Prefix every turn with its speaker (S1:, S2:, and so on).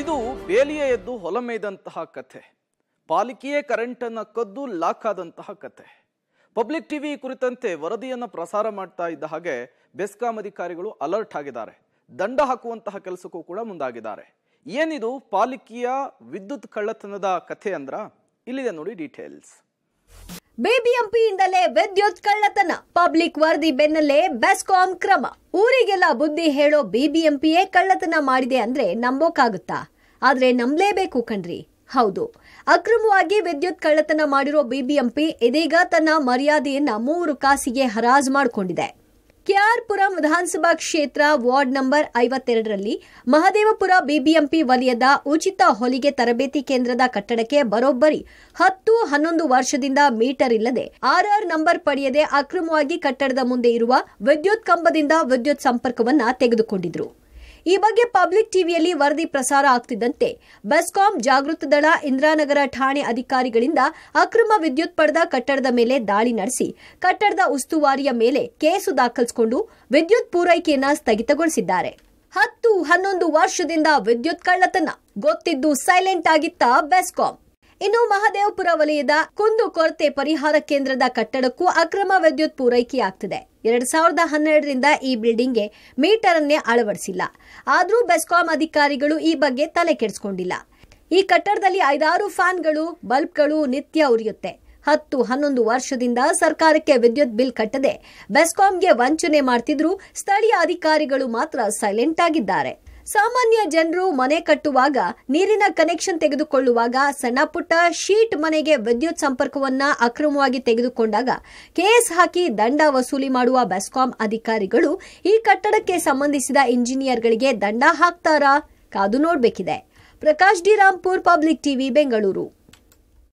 S1: ಇದು ಬೇಲಿಯ ಎದ್ದು ಹೊಲಮೇದಂತಹ ಕಥೆ ಪಾಲಿಕೆಯೇ ಕರೆಂಟನ್ನು ಕದ್ದು ಲಾಕ್ ಆದಂತಹ ಕಥೆ ಪಬ್ಲಿಕ್ ಟಿವಿ ಕುರಿತಂತೆ ವರದಿಯನ್ನು ಪ್ರಸಾರ ಮಾಡ್ತಾ ಇದ್ದ ಹಾಗೆ ಬೆಸ್ಕಾಂ ಅಧಿಕಾರಿಗಳು ಅಲರ್ಟ್ ಆಗಿದ್ದಾರೆ ದಂಡ ಹಾಕುವಂತಹ ಕೆಲಸಕ್ಕೂ ಕೂಡ ಮುಂದಾಗಿದ್ದಾರೆ ಏನಿದು ಪಾಲಿಕೆಯ ವಿದ್ಯುತ್ ಕಳ್ಳತನದ ಕಥೆ ಅಂದ್ರ ಇಲ್ಲಿದೆ ನೋಡಿ ಡೀಟೇಲ್ಸ್
S2: ಬಿಬಿಎಂಪಿಯಿಂದಲೇ ವಿದ್ಯುತ್ ಕಳ್ಳತನ ಪಬ್ಲಿಕ್ ವರದಿ ಬೆನ್ನಲ್ಲೇ ಬೆಸ್ಕಾಂ ಕ್ರಮ ಊರಿಗೆಲ್ಲ ಬುದ್ಧಿ ಹೇಳೋ ಬಿಬಿಎಂಪಿಯೇ ಕಳ್ಳತನ ಮಾಡಿದೆ ಅಂದ್ರೆ ನಂಬೋಕಾಗುತ್ತಾ ಆದ್ರೆ ನಂಬಲೇಬೇಕು ಕಣ್ರಿ ಹೌದು ಅಕ್ರಮವಾಗಿ ವಿದ್ಯುತ್ ಕಳ್ಳತನ ಮಾಡಿರೋ ಬಿಬಿಎಂಪಿ ಇದೀಗ ತನ್ನ ಮರ್ಯಾದೆಯನ್ನ ಮೂರು ಕಾಸಿಗೆ ಹರಾಜು ಮಾಡಿಕೊಂಡಿದೆ ಕೆಆರ್ಪುರ ವಿಧಾನಸಭಾ ಕ್ಷೇತ್ರ ವಾರ್ಡ್ ನಂಬರ್ ಐವತ್ತೆರಡರಲ್ಲಿ ಮಹದೇವಪುರ ಬಿಬಿಎಂಪಿ ವಲಯದ ಉಚಿತ ಹೊಲಿಗೆ ತರಬೇತಿ ಕೇಂದ್ರದ ಕಟ್ಟಡಕ್ಕೆ ಬರೋಬ್ಬರಿ ಹತ್ತು ಹನ್ನೊಂದು ವರ್ಷದಿಂದ ಮೀಟರ್ ಇಲ್ಲದೆ ಆರ್ಆರ್ ನಂಬರ್ ಪಡೆಯದೆ ಅಕ್ರಮವಾಗಿ ಕಟ್ಟಡದ ಮುಂದೆ ಇರುವ ವಿದ್ಯುತ್ ಕಂಬದಿಂದ ವಿದ್ಯುತ್ ಸಂಪರ್ಕವನ್ನು ತೆಗೆದುಕೊಂಡಿದ್ರು ಈ ಬಗ್ಗೆ ಪಬ್ಲಿಕ್ ಟಿವಿಯಲ್ಲಿ ವರದಿ ಪ್ರಸಾರ ಆಗ್ತಿದ್ದಂತೆ ಬೆಸ್ಕಾಂ ಜಾಗೃತ ದಳ ಇಂದ್ರಾನಗರ ಠಾಣೆ ಅಧಿಕಾರಿಗಳಿಂದ ಅಕ್ರಮ ವಿದ್ಯುತ್ ಪಡೆದ ಕಟ್ಟಡದ ಮೇಲೆ ದಾಳಿ ನಡೆಸಿ ಕಟ್ಟಡದ ಉಸ್ತುವಾರಿಯ ಮೇಲೆ ಕೇಸು ದಾಖಲಿಸಿಕೊಂಡು ವಿದ್ಯುತ್ ಪೂರೈಕೆಯನ್ನ ಸ್ಥಗಿತಗೊಳಿಸಿದ್ದಾರೆ ಹತ್ತು ಹನ್ನೊಂದು ವರ್ಷದಿಂದ ವಿದ್ಯುತ್ ಕಳ್ಳತನ ಗೊತ್ತಿದ್ದು ಸೈಲೆಂಟ್ ಆಗಿತ್ತ ಬೆಸ್ಕಾಂ ಇನ್ನು ಮಹದೇವಪುರ ವಲಯದ ಕುಂದು ಕೊರತೆ ಪರಿಹಾರ ಕೇಂದ್ರದ ಕಟ್ಟಡಕ್ಕೂ ಅಕ್ರಮ ವಿದ್ಯುತ್ ಪೂರೈಕೆಯಾಗ್ತಿದೆ ಎರಡ್ ಸಾವಿರದ ಹನ್ನೆರಡರಿಂದ ಈ ಬಿಲ್ಡಿಂಗ್ಗೆ ಮೀಟರ್ ಅನ್ನೇ ಅಳವಡಿಸಿಲ್ಲ ಆದರೂ ಬೆಸ್ಕಾಂ ಅಧಿಕಾರಿಗಳು ಈ ಬಗ್ಗೆ ತಲೆ ಕೆಡಿಸಿಕೊಂಡಿಲ್ಲ ಈ ಕಟ್ಟಡದಲ್ಲಿ ಐದಾರು ಫ್ಯಾನ್ಗಳು ಬಲ್ಬ್ಗಳು ನಿತ್ಯ ಉರಿಯುತ್ತೆ ಹತ್ತು ಹನ್ನೊಂದು ವರ್ಷದಿಂದ ಸರ್ಕಾರಕ್ಕೆ ವಿದ್ಯುತ್ ಬಿಲ್ ಕಟ್ಟದೆ ಬೆಸ್ಕಾಂಗೆ ವಂಚನೆ ಮಾಡ್ತಿದ್ರು ಸ್ಥಳೀಯ ಅಧಿಕಾರಿಗಳು ಮಾತ್ರ ಸೈಲೆಂಟ್ ಆಗಿದ್ದಾರೆ ಸಾಮಾನ್ಯ ಜನರು ಮನೆ ಕಟ್ಟುವಾಗ ನೀರಿನ ಕನೆಕ್ಷನ್ ತೆಗೆದುಕೊಳ್ಳುವಾಗ ಸಣ್ಣ ಪುಟ್ಟ ಶೀಟ್ ಮನೆಗೆ ವಿದ್ಯುತ್ ಸಂಪರ್ಕವನ್ನ ಅಕ್ರಮವಾಗಿ ತೆಗೆದುಕೊಂಡಾಗ ಕೇಸ್ ಹಾಕಿ ದಂಡ ವಸೂಲಿ ಮಾಡುವ ಬೆಸ್ಕಾಂ ಅಧಿಕಾರಿಗಳು ಈ ಕಟ್ಟಡಕ್ಕೆ ಸಂಬಂಧಿಸಿದ ಇಂಜಿನಿಯರ್ಗಳಿಗೆ ದಂಡ ಹಾಕ್ತಾರಾ ಕಾದು ನೋಡಬೇಕಿದೆ Prakash D public TV Bengaluru